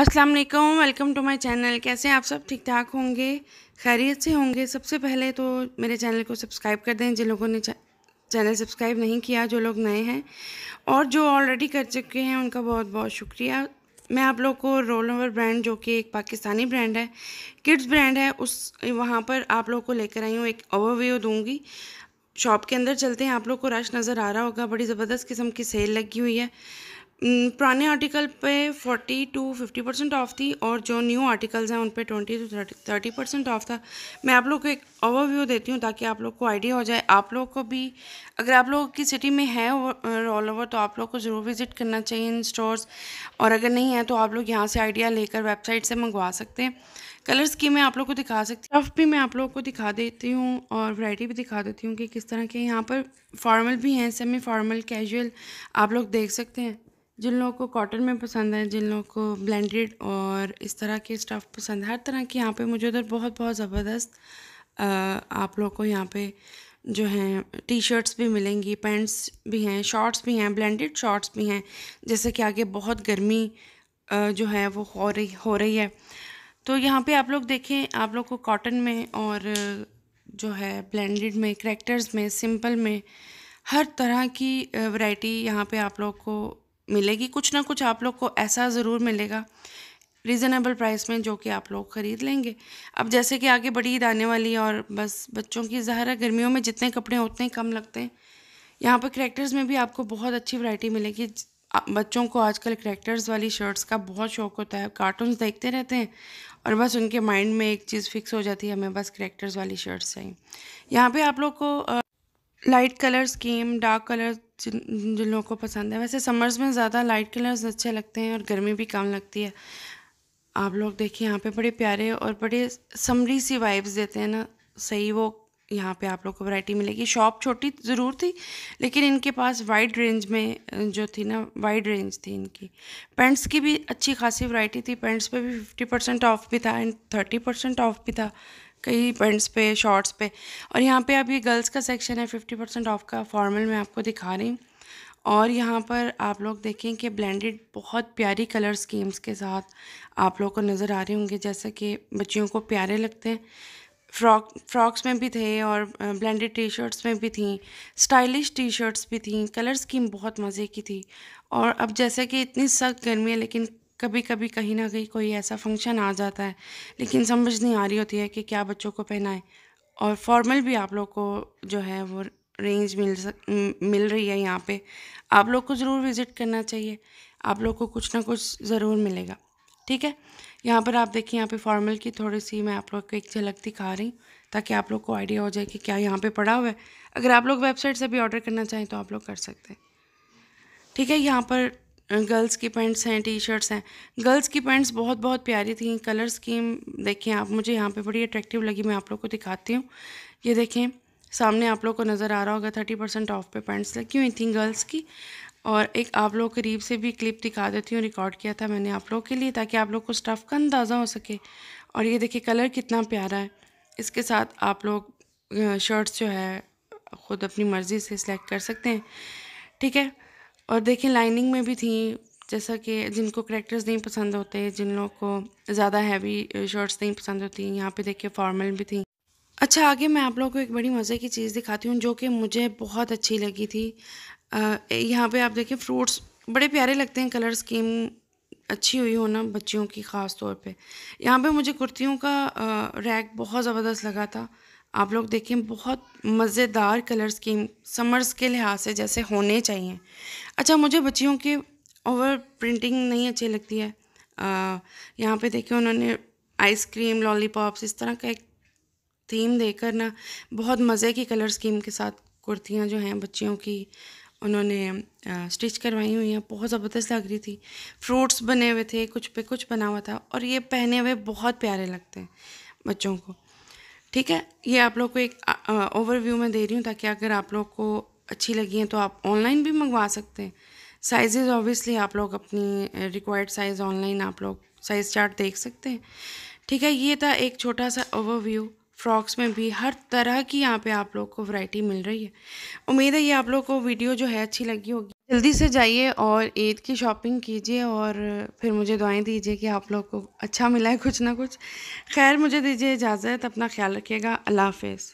अस्सलाम वालेकुम welcome to my channel कैसे आप सब ठीक ठाक होंगे खैरियत से होंगे सबसे पहले तो मेरे चैनल को सब्सक्राइब कर दें जिन लोगों ने चैनल सब्सक्राइब नहीं किया जो लोग नए हैं और जो ऑलरेडी कर चुके हैं उनका बहुत बहुत शुक्रिया मैं आप लोग को रोल ओवर ब्रांड जो कि एक पाकिस्तानी ब्रांड है किड्स ब्रांड है उस वहाँ पर आप लोग को लेकर आई हूँ एक ओवरव्यू दूँगी शॉप के अंदर चलते हैं आप लोग को रश नज़र आ रहा होगा बड़ी ज़बरदस्त किस्म की सेल लगी हुई है Mm, पुराने आर्टिकल पे 40 टू 50 परसेंट ऑफ थी और जो न्यू आर्टिकल्स हैं उन पे 20 टू 30 परसेंट ऑफ था मैं आप लोग को एक ओवरव्यू देती हूँ ताकि आप लोग को आइडिया हो जाए आप लोग को भी अगर आप लोग की सिटी में है ऑल ओवर तो आप लोग को ज़रूर विज़िट करना चाहिए इन स्टोर्स और अगर नहीं है तो आप लोग यहाँ से आइडिया लेकर वेबसाइट से मंगवा सकते हैं कलर की मैं आप लोग को दिखा सकती हूँ स्टफ भी मैं आप लोग को दिखा देती हूँ और वैरायटी भी दिखा देती हूँ कि किस तरह के यहाँ पर फॉर्मल भी हैं सेमी फॉर्मल कैजुअल आप लोग देख सकते हैं जिन लोगों को कॉटन में पसंद है जिन लोगों को ब्लेंडेड और इस तरह के स्टफ़ पसंद है हर तरह की यहाँ पे मुझे उधर बहुत बहुत ज़बरदस्त आप लोगों को यहाँ पे जो हैं टी शर्ट्स भी मिलेंगी पैंट्स भी हैं शॉर्ट्स भी हैं ब्लेंडेड शॉर्ट्स भी हैं जैसे कि आगे बहुत गर्मी जो है वो हो रही हो रही है तो यहाँ पे आप लोग देखें आप लोग को कॉटन में और जो है ब्लेंडेड में करेक्टर्स में सिंपल में हर तरह की वैरायटी यहाँ पे आप लोग को मिलेगी कुछ ना कुछ आप लोग को ऐसा ज़रूर मिलेगा रीज़नेबल प्राइस में जो कि आप लोग ख़रीद लेंगे अब जैसे कि आगे बड़ी ईद आने वाली है और बस बच्चों की ज़ाहिर है गर्मियों में जितने कपड़े उतने कम लगते हैं यहाँ पर करेक्टर्स में भी आपको बहुत अच्छी वैरायटी मिलेगी बच्चों को आजकल करेक्टर्स वाली शर्ट्स का बहुत शौक होता है कार्टून देखते रहते हैं और बस उनके माइंड में एक चीज़ फिक्स हो जाती है हमें बस करेक्टर्स वाली शर्ट्स चाहिए यहाँ पर आप लोग को light colour scheme dark colour जिन जिन लोगों को पसंद है वैसे समर्स में ज़्यादा लाइट कलर्स अच्छे लगते हैं और गर्मी भी कम लगती है आप लोग देखिए यहाँ पे बड़े प्यारे और बड़े समरी सी वाइब्स देते हैं ना सही वो यहाँ पे आप लोग को वैरायटी मिलेगी शॉप छोटी ज़रूर थी लेकिन इनके पास वाइड रेंज में जो थी ना वाइड रेंज थी इनकी पेंट्स की भी अच्छी खासी वैरायटी थी पेंट्स पे भी फिफ्टी परसेंट ऑफ भी था एंड थर्टी परसेंट ऑफ भी था कई पेंट्स पे शॉर्ट्स पे और यहाँ पे आप ये गर्ल्स का सेक्शन है फिफ्टी परसेंट ऑफ का फॉर्मल मैं आपको दिखा रही हूँ और यहाँ पर आप लोग देखें कि ब्लेंडेड बहुत प्यारी कलर स्कीम्स के साथ आप लोग को नज़र आ रहे होंगे जैसे कि बच्चियों को प्यारे लगते हैं फ्रॉक फ्रॉक्स में भी थे और ब्लेंडेड टी शर्ट्स में भी थी स्टाइलिश टी शर्ट्स भी थी कलर स्कीम बहुत मज़े की थी और अब जैसे कि इतनी सख्त गर्मी है लेकिन कभी कभी कहीं ना कहीं कोई ऐसा फंक्शन आ जाता है लेकिन समझ नहीं आ रही होती है कि क्या बच्चों को पहनाएं और फॉर्मल भी आप लोग को जो है वो रेंज मिल सक मिल रही है यहाँ पे आप लोग को ज़रूर विज़िट करना चाहिए आप लोग को कुछ ना कुछ ज़रूर मिलेगा ठीक है यहाँ पर आप देखिए यहाँ पे फॉर्मल की थोड़ी सी मैं आप लोग को एक झलक दिखा रही हूँ ताकि आप लोग को आइडिया हो जाए कि क्या यहाँ पे पड़ा हुआ है अगर आप लोग वेबसाइट से भी ऑर्डर करना चाहें तो आप लोग कर सकते हैं ठीक है यहाँ पर गर्ल्स की पैंट्स हैं टी शर्ट्स हैं गर्ल्स की पैंट्स बहुत बहुत प्यारी थी कलर स्कीम देखें आप मुझे यहाँ पे बड़ी अट्रैक्टिव लगी मैं आप लोग को दिखाती हूँ ये देखें सामने आप लोग को नज़र आ रहा होगा थर्टी परसेंट ऑफ पे पैंट्स लगी हुई थी गर्ल्स की और एक आप लोग करीब से भी क्लिप दिखा देती हूँ रिकॉर्ड किया था मैंने आप लोग के लिए ताकि आप लोग को स्टफ़ का अंदाज़ा हो सके और ये देखिए कलर कितना प्यारा है इसके साथ आप लोग शर्ट्स जो है ख़ुद अपनी मर्ज़ी से सिलेक्ट कर सकते हैं ठीक है और देखिए लाइनिंग में भी थी जैसा कि जिनको करेक्टर्स नहीं पसंद होते जिन लोगों को ज़्यादा हैवी शर्ट्स नहीं पसंद होती यहाँ पे देखिए फॉर्मल भी थी अच्छा आगे मैं आप लोगों को एक बड़ी मज़े की चीज़ दिखाती हूँ जो कि मुझे बहुत अच्छी लगी थी यहाँ पे आप देखिए फ्रूट्स बड़े प्यारे लगते हैं कलर स्कीम अच्छी हुई हो ना बच्चियों की ख़ास तौर पर यहाँ पर मुझे कुर्तियों का रैक बहुत ज़बरदस्त लगा था आप लोग देखें बहुत मज़ेदार कलर स्कीम समर्स के लिहाज से जैसे होने चाहिए अच्छा मुझे बच्चियों के ओवर प्रिंटिंग नहीं अच्छी लगती है यहाँ पे देखें उन्होंने आइसक्रीम लॉलीपॉप्स इस तरह का एक थीम देकर ना बहुत मज़े की कलर स्कीम के साथ कुर्तियाँ जो हैं बच्चियों की उन्होंने स्टिच करवाई हुई हैं बहुत ज़बरदस्त लग रही थी फ्रूट्स बने हुए थे कुछ पे कुछ बना हुआ था और ये पहने हुए बहुत प्यारे लगते हैं बच्चों को ठीक है ये आप लोग को एक ओवरव्यू में दे रही हूँ ताकि अगर आप लोग को अच्छी लगी है तो आप ऑनलाइन भी मंगवा सकते हैं साइज़ ऑब्वियसली आप लोग अपनी रिक्वायर्ड साइज़ ऑनलाइन आप लोग साइज़ चार्ट देख सकते हैं ठीक है ये था एक छोटा सा ओवरव्यू फ्रॉक्स में भी हर तरह की यहाँ पे आप लोग को वैरायटी मिल रही है उम्मीद है ये आप लोग को वीडियो जो है अच्छी लगी होगी जल्दी से जाइए और ईद की शॉपिंग कीजिए और फिर मुझे दुआएं दीजिए कि आप लोग को अच्छा मिला है कुछ ना कुछ खैर मुझे दीजिए इजाज़त अपना ख्याल रखिएगा अल्लाह हाफिज़